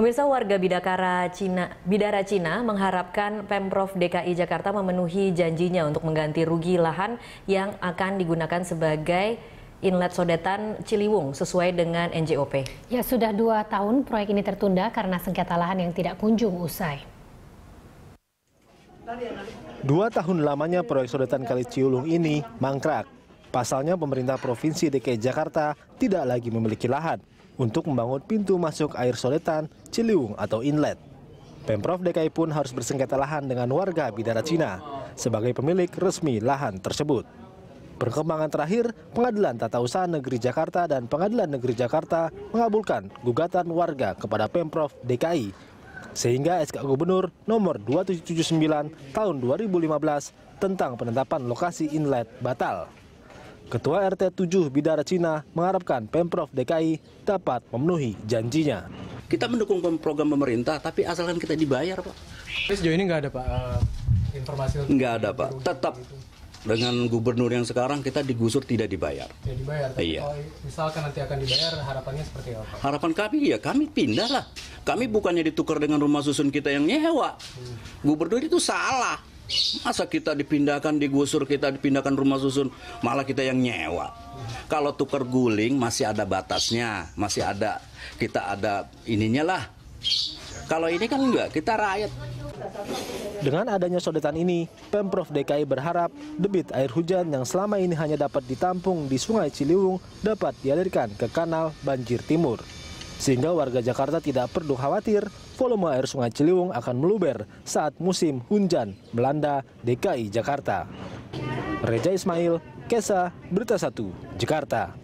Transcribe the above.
Pemirsa warga Bidakara Cina, Bidara Cina mengharapkan Pemprov DKI Jakarta memenuhi janjinya untuk mengganti rugi lahan yang akan digunakan sebagai inlet sodetan Ciliwung sesuai dengan NJOP. Ya sudah dua tahun proyek ini tertunda karena sengketa lahan yang tidak kunjung usai. Dua tahun lamanya proyek sodetan Kali Ciliwung ini mangkrak. Pasalnya pemerintah Provinsi DKI Jakarta tidak lagi memiliki lahan untuk membangun pintu masuk air soletan, ciliwung atau inlet. Pemprov DKI pun harus bersengketa lahan dengan warga Bidara Cina sebagai pemilik resmi lahan tersebut. Perkembangan terakhir, Pengadilan Tata Usaha Negeri Jakarta dan Pengadilan Negeri Jakarta mengabulkan gugatan warga kepada Pemprov DKI sehingga SK Gubernur nomor 2779 tahun 2015 tentang penetapan lokasi inlet batal. Ketua RT 7 Bidara Cina mengharapkan Pemprov DKI dapat memenuhi janjinya. Kita mendukung program pemerintah, tapi asalkan kita dibayar, Pak. Tapi sejauh ini nggak ada, Pak, eh, informasi? Nggak ada, Pak. Tetap gitu. dengan gubernur yang sekarang kita digusur tidak dibayar. Tidak dibayar. Tapi iya. Kalau misalkan nanti akan dibayar harapannya seperti apa? Harapan kami ya kami pindah lah. Kami bukannya ditukar dengan rumah susun kita yang nyewa. Hmm. Gubernur itu salah. Masa kita dipindahkan, digusur, kita dipindahkan rumah susun, malah kita yang nyewa. Kalau tukar guling masih ada batasnya, masih ada kita ada ininya lah. Kalau ini kan enggak, kita rakyat. Dengan adanya sodetan ini, Pemprov DKI berharap debit air hujan yang selama ini hanya dapat ditampung di Sungai Ciliwung dapat dialirkan ke kanal banjir timur sehingga warga Jakarta tidak perlu khawatir volume air Sungai Ciliwung akan meluber saat musim hujan melanda DKI Jakarta. Reja Ismail, Kesa, Berita 1, Jakarta.